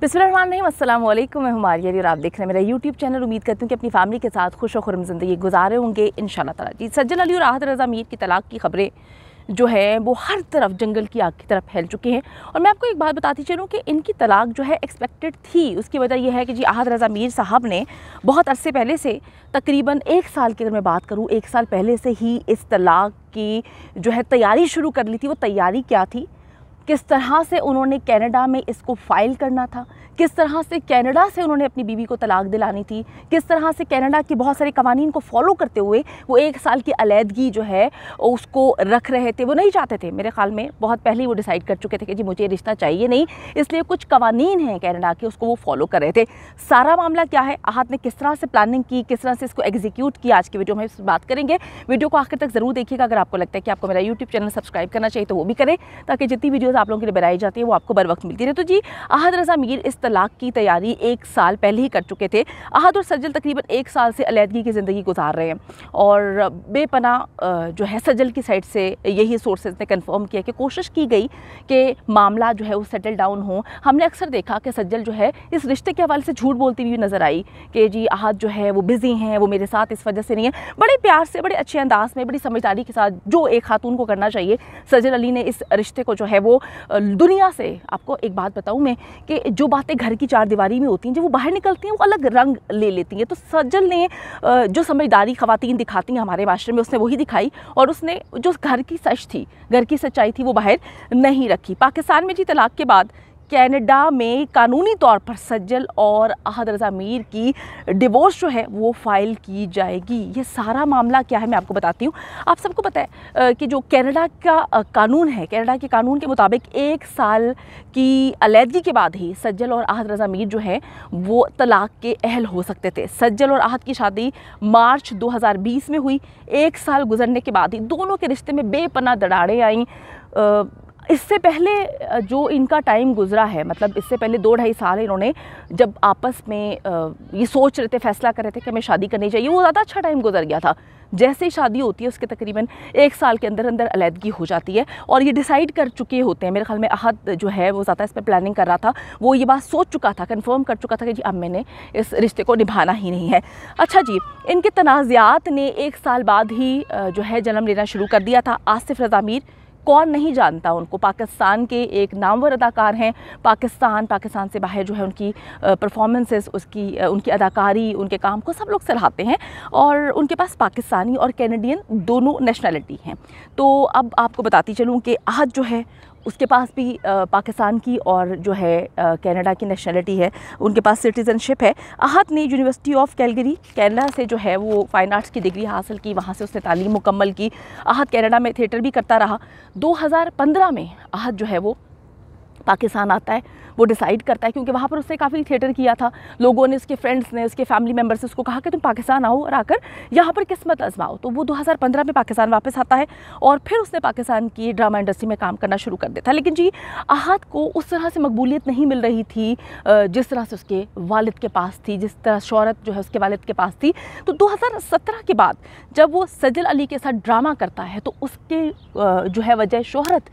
बिस्मिल्लाम वालेकुम मैं हमारी और आप देख रहे हैं मेरा यूट्यूब चैनल उम्मीद करती हूँ कि अपनी फैमिली के साथ खुश और खुरम ज़िंदगी गुजारे होंगे इन ताला जी सज्जन अली और आहत रजा मीर की तलाक की खबरें जो है वो हर तरफ जंगल की आग की तरफ फैल चुके हैं और मैं आपको एक बात बताती चलूँ कि इनकी तलाक जो है एक्सपेक्टेड थी उसकी वजह यह है कि जी आहद रज़ा मीर साहब ने बहुत अरसे पहले से तकरीबन एक साल की अगर मैं बात करूँ एक साल पहले से ही इस तलाक की जो है तैयारी शुरू कर ली थी वो तैयारी क्या थी किस तरह से उन्होंने कनाडा में इसको फाइल करना था किस तरह से कनाडा से उन्होंने अपनी बीवी को तलाक दिलानी थी किस तरह से कनाडा के बहुत सारे कवानीन को फॉलो करते हुए वो एक साल की अलीदगी जो है उसको रख रहे थे वो नहीं चाहते थे मेरे ख्याल में बहुत पहले ही वो डिसाइड कर चुके थे कि जी मुझे रिश्ता चाहिए नहीं इसलिए कुछ कवानीन हैं कैनेडा के उसको वो फॉलो कर रहे थे सारा मामला क्या है आहत ने किस तरह से प्लानिंग की किस तरह से इसको एग्जीक्यूट किया आज की वीडियो में बात करेंगे वीडियो को आखिर तक ज़रूर देखिएगा अगर आपको लगता है कि आपको मेरा यूट्यूब चैनल सब्सक्राइब करना चाहिए तो वो भी करें ताकि जितनी वीडियोज़ आप लोगों के लिए बनाई जाती है वो आपको बर वक्त मिलती रहे तो जी अहद रजा मीर इस तलाक की तैयारी एक साल पहले ही कर चुके थे अहद और सज्जल तकरीबन एक साल से अलीहदगी की ज़िंदगी गुजार रहे हैं और बेपना जो है सज्जल की साइड से यही सोर्सेज ने कन्फर्म किया कि कोशिश की गई कि मामला जो है वो सेटल डाउन हो हमने अक्सर देखा कि सज्जल जो है इस रिश्ते के हवाले से झूठ बोलती हुई नज़र आई कि जी अहद जो है वो बिज़ी हैं वो मेरे साथ इस वजह से नहीं है बड़े प्यार से बड़े अच्छे अंदाज में बड़ी समझदारी के साथ जो एक खातून को करना चाहिए सज्जल अली ने इस रिश्ते को जो है वो दुनिया से आपको एक बात बताऊँ मैं कि जो बातें घर की चार दीवारी में होती हैं जब वो बाहर निकलती हैं वो अलग रंग ले लेती हैं तो सज्जल ने जो समझदारी ख़वातीन दिखाती हैं हमारे माशरे में उसने वही दिखाई और उसने जो घर की सच थी घर की सच्चाई थी वो बाहर नहीं रखी पाकिस्तान में जी तलाक के बाद कैनेडा में कानूनी तौर पर सज्जल और अहद रज़ा मीर की डिवोर्स जो है वो फ़ाइल की जाएगी ये सारा मामला क्या है मैं आपको बताती हूँ आप सबको पता है कि जो कैनेडा का कानून है कैनेडा के कानून के मुताबिक एक साल की अलीदगी के बाद ही सज्जल और अहद रज़ा मीर जो है वो तलाक के अहल हो सकते थे सज्जल और अहद की शादी मार्च बीस में हुई एक साल गुजरने के बाद ही दोनों के रिश्ते में बेपना दराड़ें आईं इससे पहले जो इनका टाइम गुजरा है मतलब इससे पहले दो ढाई साल इन्होंने जब आपस में ये सोच रहे थे फैसला कर रहे थे कि हमें शादी करनी चाहिए वो ज़्यादा अच्छा टाइम गुजर गया था जैसे ही शादी होती है उसके तकरीबन एक साल के अंदर अंदर अलीदगी हो जाती है और ये डिसाइड कर चुके होते हैं मेरे ख्याल में अहद जो है वो ज़्यादा इस पर प्लानिंग कर रहा था वो ये बात सोच चुका था कन्फर्म कर चुका था कि जी अब मैंने इस रिश्ते को निभाना ही नहीं है अच्छा जी इनके तनाज़ात ने एक साल बाद ही जो है जन्म लेना शुरू कर दिया था आसिफ मीर कौन नहीं जानता उनको पाकिस्तान के एक नामवर अदाकार हैं पाकिस्तान पाकिस्तान से बाहर जो है उनकी परफॉर्मेंसेस उसकी उनकी अदाकारी उनके काम को सब लोग सराहते हैं और उनके पास पाकिस्तानी और कैनेडियन दोनों नेशनैलिटी हैं तो अब आपको बताती चलूँ कि आज जो है उसके पास भी पाकिस्तान की और जो है कनाडा की नेशनलिटी है उनके पास सिटीज़नशिप है अहद ने यूनिवर्सिटी ऑफ कैलगरी कैनेडा से जो है वो फ़ाइन आर्ट्स की डिग्री हासिल की वहाँ से उसने तालीम मुकम्मल की अहद कनाडा में थिएटर भी करता रहा 2015 में अहद जो है वो पाकिस्तान आता है वो डिसाइड करता है क्योंकि वहाँ पर उसने काफ़ी थिएटर किया था लोगों ने उसके फ्रेंड्स ने उसके फैमिली मेम्बर्स ने उसको कहा कि तुम पाकिस्तान आओ और आकर यहाँ पर किस्मत आजमाओ तो वो 2015 में पाकिस्तान वापस आता है और फिर उसने पाकिस्तान की ड्रामा इंडस्ट्री में काम करना शुरू कर था लेकिन जी अहद को उस तरह से मकबूलियत नहीं मिल रही थी जिस तरह से उसके वालद के पास थी जिस तरह शहरत जो है उसके वालद के पास थी तो दो के बाद जब वो सजल अली के साथ ड्रामा करता है तो उसके जो है वजह शहरत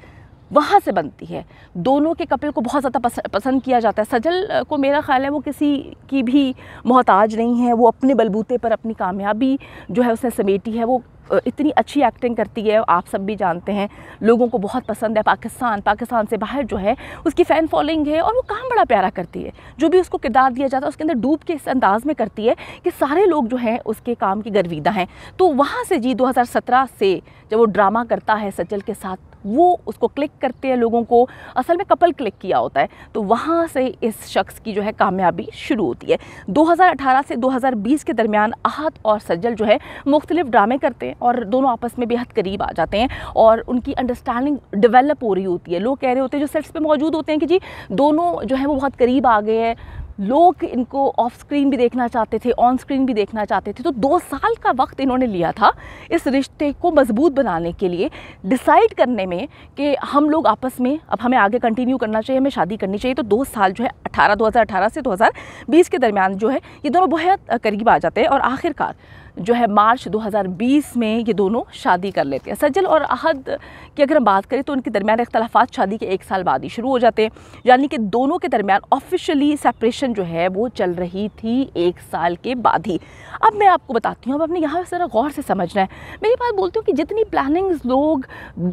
वहाँ से बनती है दोनों के कपिल को बहुत ज़्यादा पस, पसंद किया जाता है सजल को मेरा ख्याल है वो किसी की भी मोहताज नहीं है वो अपने बलबूते पर अपनी कामयाबी जो है उसने समेटी है वो इतनी अच्छी एक्टिंग करती है आप सब भी जानते हैं लोगों को बहुत पसंद है पाकिस्तान पाकिस्तान से बाहर जो है उसकी फ़ैन फॉलोइंग है और वो काम बड़ा प्यारा करती है जो भी उसको किरदार दिया जाता है उसके अंदर डूब के इस अंदाज़ में करती है कि सारे लोग जो हैं उसके काम की गर्विदा हैं तो वहाँ से जी दो से जब वो ड्रामा करता है सज्जल के साथ वो उसको क्लिक करते हैं लोगों को असल में कपल क्लिक किया होता है तो वहाँ से इस शख्स की जो है कामयाबी शुरू होती है 2018 से 2020 के दरमियान आहत और सज्जल जो है मुख्तलिफ ड्रामे करते हैं और दोनों आपस में बेहद करीब आ जाते हैं और उनकी अंडरस्टैंडिंग डिवेलप हो रही होती है लोग कह रहे होते हैं जो सेट्स पर मौजूद होते हैं कि जी दोनों जो है वो बहुत करीब आ गए हैं लोग इनको ऑफ स्क्रीन भी देखना चाहते थे ऑन स्क्रीन भी देखना चाहते थे तो दो साल का वक्त इन्होंने लिया था इस रिश्ते को मजबूत बनाने के लिए डिसाइड करने में कि हम लोग आपस में अब हमें आगे कंटिन्यू करना चाहिए हमें शादी करनी चाहिए तो दो साल जो है अठारह दो से 2020 के दरमियान जो है ये दोनों बहुत करीब आ जाते हैं और आखिरकार जो है मार्च 2020 में ये दोनों शादी कर लेते हैं सज्जल और अहद की अगर हम बात करें तो उनके दरमियान इख्तलाफात शादी के एक साल बाद ही शुरू हो जाते हैं यानी कि दोनों के दरमियान ऑफिशियली सेपरेशन इलेक्शन जो है वो चल रही थी एक साल के बाद ही अब मैं आपको बताती हूँ अब आपने यहाँ ज़रा गौर से समझना है मैं ये बात बोलती हूँ कि जितनी प्लानिंग्स लोग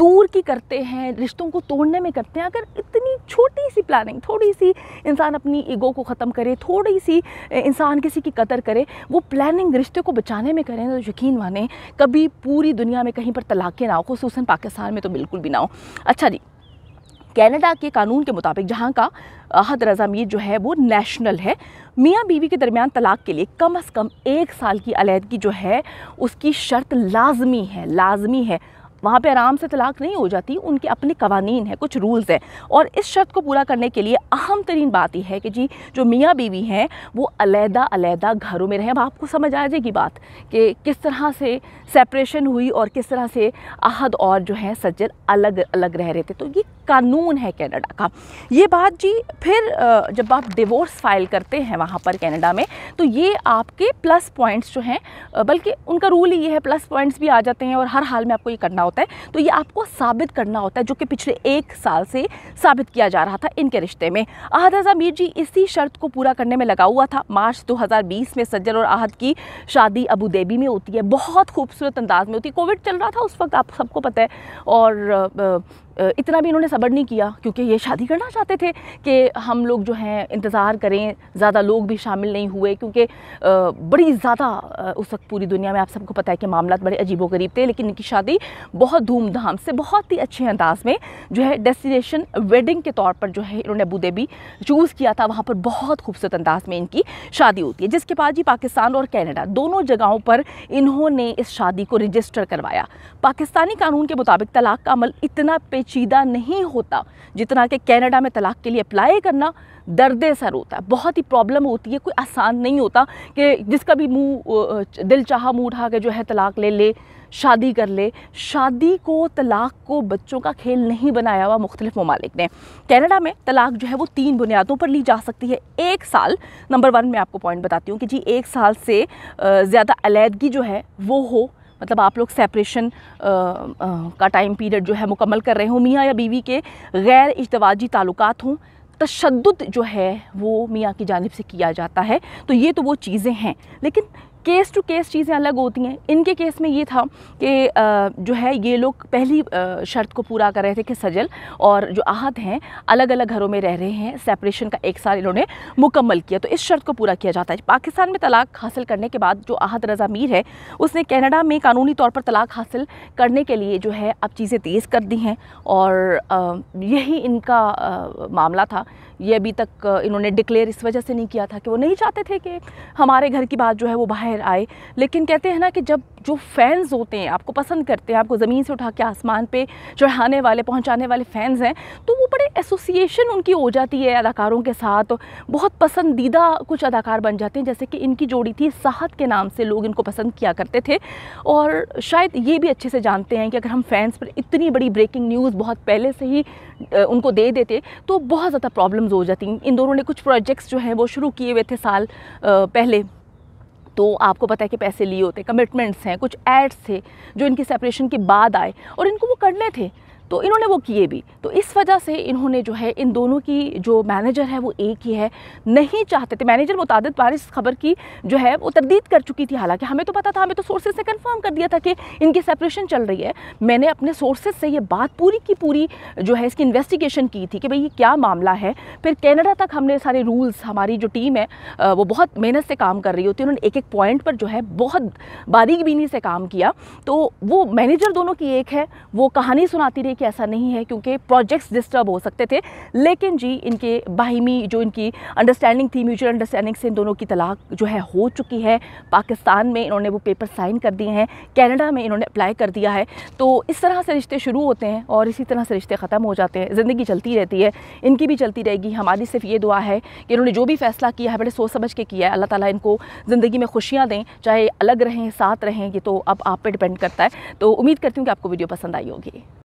दूर की करते हैं रिश्तों को तोड़ने में करते हैं अगर इतनी छोटी सी प्लानिंग थोड़ी सी इंसान अपनी ईगो को ख़त्म करे थोड़ी सी इंसान किसी की कदर करे वो प्लानिंग रिश्ते को बचाने में करें तो यकीन माने कभी पूरी दुनिया में कहीं पर तलाक़ें ना हो खूस पाकिस्तान में तो बिल्कुल भी ना हो अच्छा जी कनाडा के कानून के मुताबिक जहां का अहद रजामीर जो है वो नेशनल है मियाँ बीवी के दरमियान तलाक के लिए कम अज़ कम एक साल की अलीहदगी जो है उसकी शर्त लाजमी है लाजमी है वहाँ पे आराम से तलाक नहीं हो जाती उनके अपने कवानीन हैं कुछ रूल्स हैं और इस शर्त को पूरा करने के लिए अहम तरीन बात यह है कि जी जो मियाँ बीवी हैं वो अलहदा अलहदा घरों में रहें अब आपको समझ आ जाएगी बात कि किस तरह से सेपरेशन हुई और किस तरह से अहद और जो है सज्जन अलग अलग रह रहे थे तो ये कानून है कैनेडा का ये बात जी फिर जब आप डिवोर्स फाइल करते हैं वहाँ पर कैनेडा में हाँ। तो ये आपके प्लस पॉइंट्स जो हैं बल्कि उनका रूल ही ये है प्लस पॉइंट्स भी आ जाते हैं और हर हाल में आपको ये करना होता है तो ये आपको साबित करना होता है जो कि पिछले एक साल से साबित किया जा रहा था इनके रिश्ते में अहद रजा मीर जी इसी शर्त को पूरा करने में लगा हुआ था मार्च दो में सज्जल और अहद की शादी अबू धाबी में होती है बहुत खूबसूरत अंदाज में होती है कोविड चल रहा था उस वक्त आप सबको पता है और इतना भी इन्होंने सबर नहीं किया क्योंकि ये शादी करना चाहते थे कि हम लोग जो हैं इंतज़ार करें ज़्यादा लोग भी शामिल नहीं हुए क्योंकि बड़ी ज़्यादा उस वक्त पूरी दुनिया में आप सबको पता है कि मामला बड़े अजीबो गरीब थे लेकिन इनकी शादी बहुत धूमधाम से बहुत ही अच्छे अंदाज में जो है डेस्टिनेशन वेडिंग के तौर पर जो है इन्होंने अबूदेबी चूज़ किया था वहाँ पर बहुत खूबसूरत अंदाज में इनकी शादी होती है जिसके बाद जी पाकिस्तान और कैनेडा दोनों जगहों पर इन्होंने इस शादी को रजिस्टर करवाया पाकिस्तानी कानून के मुताबिक तलाक का अमल इतना पे पेचीदा नहीं होता जितना कि कनाडा में तलाक के लिए अप्लाई करना दर्द सर होता है बहुत ही प्रॉब्लम होती है कोई आसान नहीं होता कि जिसका भी मुंह दिल चाहा मुँह उठा के जो है तलाक ले ले शादी कर ले शादी को तलाक को बच्चों का खेल नहीं बनाया हुआ मुख्तलिफ ममालिक ने कैनेडा में तलाक जो है वो तीन बुनियादों पर ली जा सकती है एक साल नंबर वन मैं आपको पॉइंट बताती हूँ कि जी एक साल से ज़्यादा अलीदगी जो है वो हो मतलब आप लोग सेपरेशन का टाइम पीरियड जो है मुकम्मल कर रहे हो मियाँ या बीवी के गैर इजतवाजी ताल्लुक हों तशद जो है वो मियाँ की जानब से किया जाता है तो ये तो वो चीज़ें हैं लेकिन केस टू केस चीज़ें अलग होती हैं इनके केस में ये था कि जो है ये लोग पहली शर्त को पूरा कर रहे थे कि सजल और जो आहत हैं अलग अलग घरों में रह रहे हैं सेपरेशन का एक साल इन्होंने मुकम्मल किया तो इस शर्त को पूरा किया जाता है पाकिस्तान में तलाक हासिल करने के बाद जो आहत रजा मीर है उसने कैनेडा में कानूनी तौर पर तलाक हासिल करने के लिए जो है अब चीज़ें तेज़ कर दी हैं और यही इनका मामला था ये अभी तक इन्होंने डिक्लेयर इस वजह से नहीं किया था कि वो नहीं चाहते थे कि हमारे घर की बात जो है वो बाहर आए लेकिन कहते हैं ना कि जब जो फैंस होते हैं आपको पसंद करते हैं आपको ज़मीन से उठा के आसमान पे चढ़ाने वाले पहुंचाने वाले फ़ैन्स हैं तो वो बड़े एसोसिएशन उनकी हो जाती है अदाकारों के साथ बहुत पसंदीदा कुछ अदाकार बन जाते हैं जैसे कि इनकी जोड़ी थी साहत के नाम से लोग इनको पसंद किया करते थे और शायद ये भी अच्छे से जानते हैं कि अगर हम फैंस पर इतनी बड़ी ब्रेकिंग न्यूज़ बहुत पहले से ही उनको दे देते तो बहुत ज़्यादा प्रॉब्लम्स प्रॉब्लम्स हो जाती हैं इन दोनों ने कुछ प्रोजेक्ट्स जो हैं वो शुरू किए हुए थे साल पहले तो आपको पता है कि पैसे लिए होते कमिटमेंट्स हैं कुछ एड्स थे जो इनकी सेपरेशन के बाद आए और इनको वो करने थे तो इन्होंने वो किए भी तो इस वजह से इन्होंने जो है इन दोनों की जो मैनेजर है वो एक ही है नहीं चाहते थे मैनेजर मुताद बार इस खबर की जो है वो तरदीद कर चुकी थी हालांकि हमें तो पता था हमें तो सोर्सेज ने कन्फर्म कर दिया था कि इनकी सेपरेशन चल रही है मैंने अपने सोर्सेज से ये बात पूरी की पूरी जो है इसकी इन्वेस्टिगेशन की थी कि भाई ये क्या मामला है फिर कैनेडा तक हमने सारे रूल्स हमारी जो टीम है वो बहुत मेहनत से काम कर रही होती है उन्होंने एक एक पॉइंट पर जो है बहुत बारीक बीनी से काम किया तो वो मैनेजर दोनों की एक है वो कहानी सुनाती रही कि ऐसा नहीं है क्योंकि प्रोजेक्ट्स डिस्टर्ब हो सकते थे लेकिन जी इनके बाहिमी जो इनकी अंडरस्टैंडिंग थी म्यूचुअल अंडरस्टैंडिंग से इन दोनों की तलाक जो है हो चुकी है पाकिस्तान में इन्होंने वो पेपर साइन कर दिए हैं कैनेडा में इन्होंने अप्लाई कर दिया है तो इस तरह से रिश्ते शुरू होते हैं और इसी तरह से रिश्ते ख़त्म हो जाते हैं ज़िंदगी चलती रहती है इनकी भी चलती रहेगी हमारी सिर्फ ये दुआ है कि इन्होंने जो भी फैसला किया है बड़े सोच समझ के किया है अल्लाह ताला इनको ज़िंदगी में खुशियाँ दें चाहे अलग रहें साथ रहें ये तो अब आप पर डिपेंड करता है तो उम्मीद करती हूँ कि आपको वीडियो पसंद आई होगी